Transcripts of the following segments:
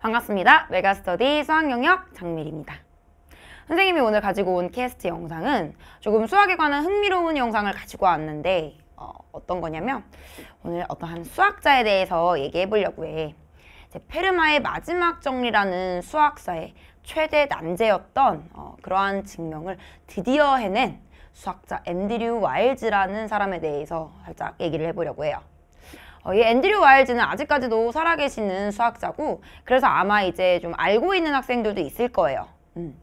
반갑습니다. 메가스터디 수학 영역 장미리입니다. 선생님이 오늘 가지고 온 캐스트 영상은 조금 수학에 관한 흥미로운 영상을 가지고 왔는데 어, 어떤 거냐면 오늘 어떠한 수학자에 대해서 얘기해 보려고 해. 이제 페르마의 마지막 정리라는 수학사의 최대 난제였던 어, 그러한 증명을 드디어 해낸 수학자 앤드류 와일즈라는 사람에 대해서 살짝 얘기를 해보려고 해요. 어, 이 앤드류 와일즈는 아직까지도 살아계시는 수학자고 그래서 아마 이제 좀 알고 있는 학생들도 있을 거예요. 음.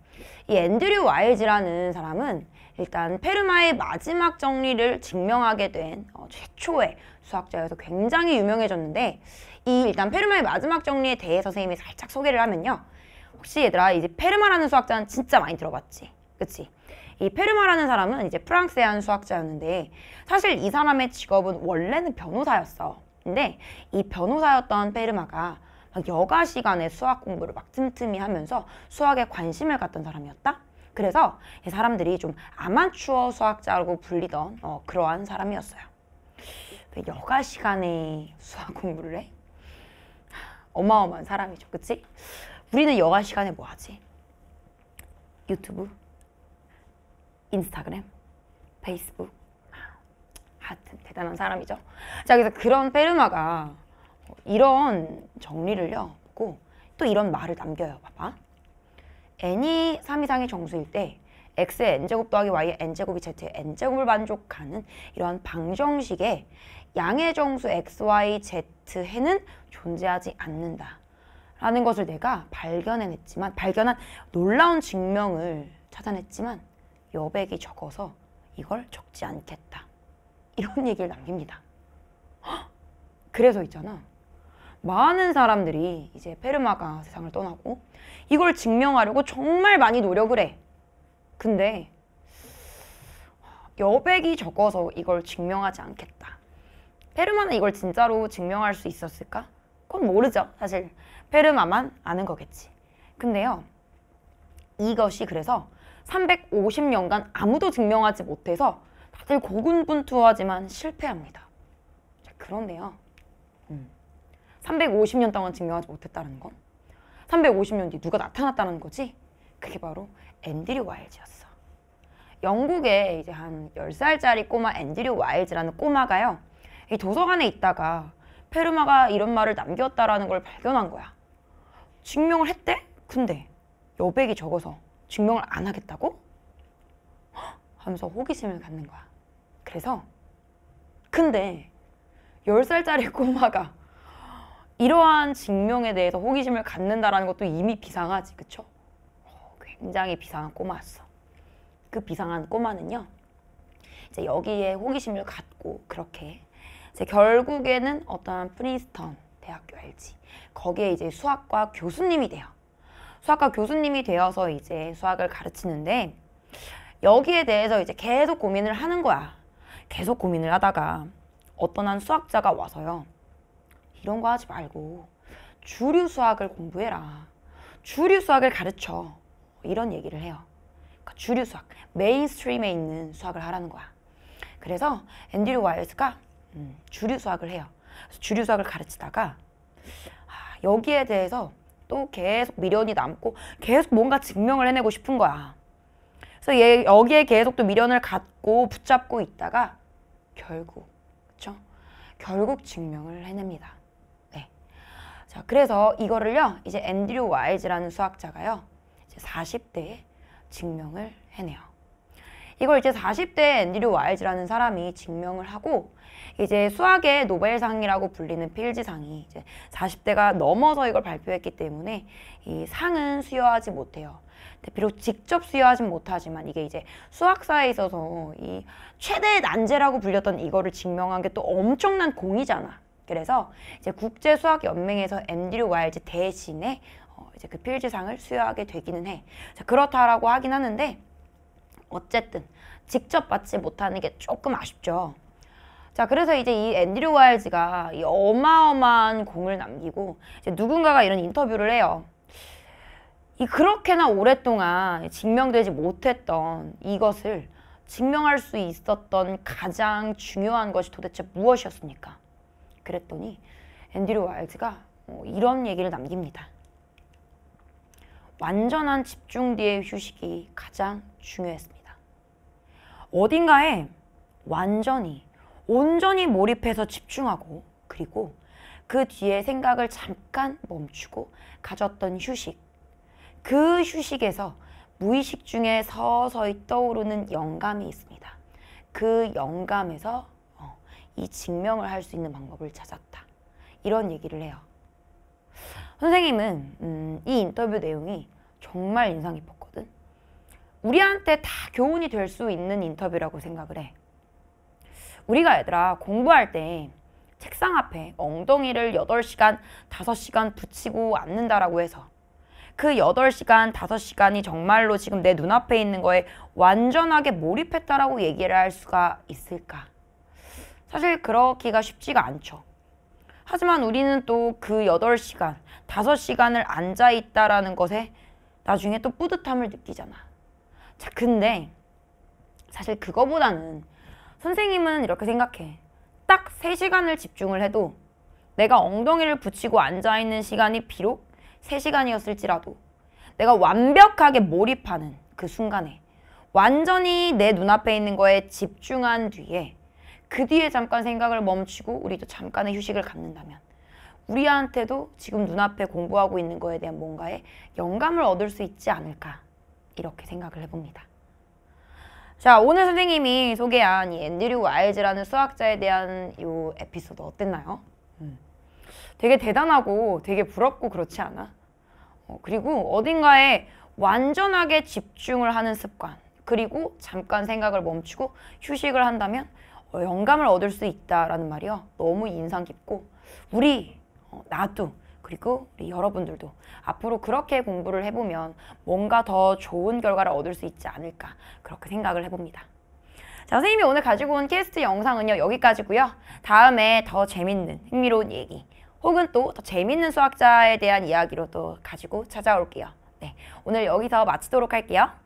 이 앤드류 와일즈라는 사람은 일단 페르마의 마지막 정리를 증명하게 된 어, 최초의 수학자여서 굉장히 유명해졌는데 이 일단 페르마의 마지막 정리에 대해 선생님이 살짝 소개를 하면요. 혹시 얘들아 이제 페르마라는 수학자는 진짜 많이 들어봤지? 그치? 이 페르마라는 사람은 이제 프랑스의 한 수학자였는데 사실 이 사람의 직업은 원래는 변호사였어. 근데 이 변호사였던 페르마가 여가 시간에 수학 공부를 막 틈틈이 하면서 수학에 관심을 갖던 사람이었다. 그래서 사람들이 좀 아마추어 수학자라고 불리던 어, 그러한 사람이었어요. 왜 여가 시간에 수학 공부를 해? 어마어마한 사람이죠, 그치? 우리는 여가 시간에 뭐 하지? 유튜브, 인스타그램, 페이스북, 대단한 사람이죠. 자, 그래서 그런 페르마가 이런 정리를요, 보고 또 이런 말을 남겨요. 봐봐. n이 3 이상의 정수일 때 x의 n제곱 더하기 y의 n제곱이 z의 n제곱을 만족하는 이러한 방정식에 양의 정수 x, y, z, 해는 존재하지 않는다. 라는 것을 내가 발견해냈지만 발견한 놀라운 증명을 찾아냈지만 여백이 적어서 이걸 적지 않겠다. 이런 얘기를 남깁니다. 그래서 있잖아. 많은 사람들이 이제 페르마가 세상을 떠나고 이걸 증명하려고 정말 많이 노력을 해. 근데 여백이 적어서 이걸 증명하지 않겠다. 페르마는 이걸 진짜로 증명할 수 있었을까? 그건 모르죠. 사실 페르마만 아는 거겠지. 근데요. 이것이 그래서 350년간 아무도 증명하지 못해서 다들 고군분투하지만 실패합니다. 자, 그런데요. 음, 350년 동안 증명하지 못했다는 건 350년 뒤 누가 나타났다는 거지? 그게 바로 앤드류 와일즈였어. 영국에 이제 한 10살짜리 꼬마 앤드류 와일즈라는 꼬마가요. 이 도서관에 있다가 페르마가 이런 말을 남겼다라는 걸 발견한 거야. 증명을 했대? 근데 여백이 적어서 증명을 안 하겠다고? 하면서 호기심을 갖는 거야. 그래서 근데 10살짜리 꼬마가 이러한 징명에 대해서 호기심을 갖는다라는 것도 이미 비상하지, 그쵸? 굉장히 비상한 꼬마였어. 그 비상한 꼬마는요, 이제 여기에 호기심을 갖고 그렇게 이제 결국에는 어떠한 프린스턴 대학교 알지? 거기에 이제 수학과 교수님이 돼요. 수학과 교수님이 되어서 이제 수학을 가르치는데 여기에 대해서 이제 계속 고민을 하는 거야. 계속 고민을 하다가 어떤 한 수학자가 와서요. 이런 거 하지 말고 주류 수학을 공부해라. 주류 수학을 가르쳐. 이런 얘기를 해요. 그러니까 주류 수학, 메인스트림에 있는 수학을 하라는 거야. 그래서 앤드류 와이어스가 음, 주류 수학을 해요. 주류 수학을 가르치다가 아, 여기에 대해서 또 계속 미련이 남고 계속 뭔가 증명을 해내고 싶은 거야. 그래서 얘, 여기에 계속 또 미련을 갖고 붙잡고 있다가 결국 그렇죠? 결국 증명을 해냅니다. 네. 자, 그래서 이거를요. 이제 앤드류 와이즈라는 수학자가요. 이제 40대에 증명을 해내요. 이걸 이제 40대 앤드류 와이즈라는 사람이 증명을 하고 이제 수학의 노벨상이라고 불리는 필즈상이 이제 40대가 넘어서 이걸 발표했기 때문에 이 상은 수여하지 못해요. 비록 직접 수여하진 못하지만 이게 이제 수학사에 있어서 이 최대의 난제라고 불렸던 이거를 증명한 게 또 엄청난 공이잖아. 그래서 이제 국제 수학 연맹에서 앤드류 와일즈 대신에 어 이제 그 필즈상을 수여하게 되기는 해. 자, 그렇다라고 하긴 하는데 어쨌든 직접 받지 못하는 게 조금 아쉽죠. 자 그래서 이제 이 앤드류 와일즈가 이 어마어마한 공을 남기고 이제 누군가가 이런 인터뷰를 해요. 이 그렇게나 오랫동안 증명되지 못했던 이것을 증명할 수 있었던 가장 중요한 것이 도대체 무엇이었습니까? 그랬더니 앤드류 와일드가 뭐 이런 얘기를 남깁니다. 완전한 집중 뒤의 휴식이 가장 중요했습니다. 어딘가에 완전히, 온전히 몰입해서 집중하고 그리고 그 뒤에 생각을 잠깐 멈추고 가졌던 휴식, 그 휴식에서 무의식 중에 서서히 떠오르는 영감이 있습니다. 그 영감에서 어, 이 증명을 할 수 있는 방법을 찾았다. 이런 얘기를 해요. 선생님은 음, 이 인터뷰 내용이 정말 인상 깊었거든. 우리한테 다 교훈이 될 수 있는 인터뷰라고 생각을 해. 우리가 얘들아 공부할 때 책상 앞에 엉덩이를 8시간, 5시간 붙이고 앉는다라고 해서 그8 시간 5 시간이 정말로 지금 내 눈앞에 있는 거에 완전하게 몰입했다라고 얘기를 할 수가 있을까? 사실 그렇기가 쉽지가 않죠. 하지만 우리는 또 그8 시간 5 시간을 앉아있다라는 것에 나중에 또 뿌듯함을 느끼잖아. 자, 근데 사실 그거보다는 선생님은 이렇게 생각해. 딱3시간을 집중을 해도 내가 엉덩이를 붙이고 앉아있는 시간이 비록 3시간이었을지라도 내가 완벽하게 몰입하는 그 순간에 완전히 내 눈앞에 있는 거에 집중한 뒤에 그 뒤에 잠깐 생각을 멈추고 우리도 잠깐의 휴식을 갖는다면 우리한테도 지금 눈앞에 공부하고 있는 거에 대한 뭔가의 영감을 얻을 수 있지 않을까 이렇게 생각을 해봅니다. 자 오늘 선생님이 소개한 이 앤드류 와일즈라는 수학자에 대한 이 에피소드 어땠나요? 음. 되게 대단하고 되게 부럽고 그렇지 않아? 어, 그리고 어딘가에 완전하게 집중을 하는 습관 그리고 잠깐 생각을 멈추고 휴식을 한다면 어, 영감을 얻을 수 있다라는 말이요. 너무 인상 깊고 우리 어, 나도 그리고 우리 여러분들도 앞으로 그렇게 공부를 해보면 뭔가 더 좋은 결과를 얻을 수 있지 않을까 그렇게 생각을 해봅니다. 자, 선생님이 오늘 가지고 온 캐스트 영상은요 여기까지고요. 다음에 더 재밌는 흥미로운 얘기 혹은 또 더 재밌는 수학자에 대한 이야기로또 가지고 찾아올게요. 네, 오늘 여기서 마치도록 할게요.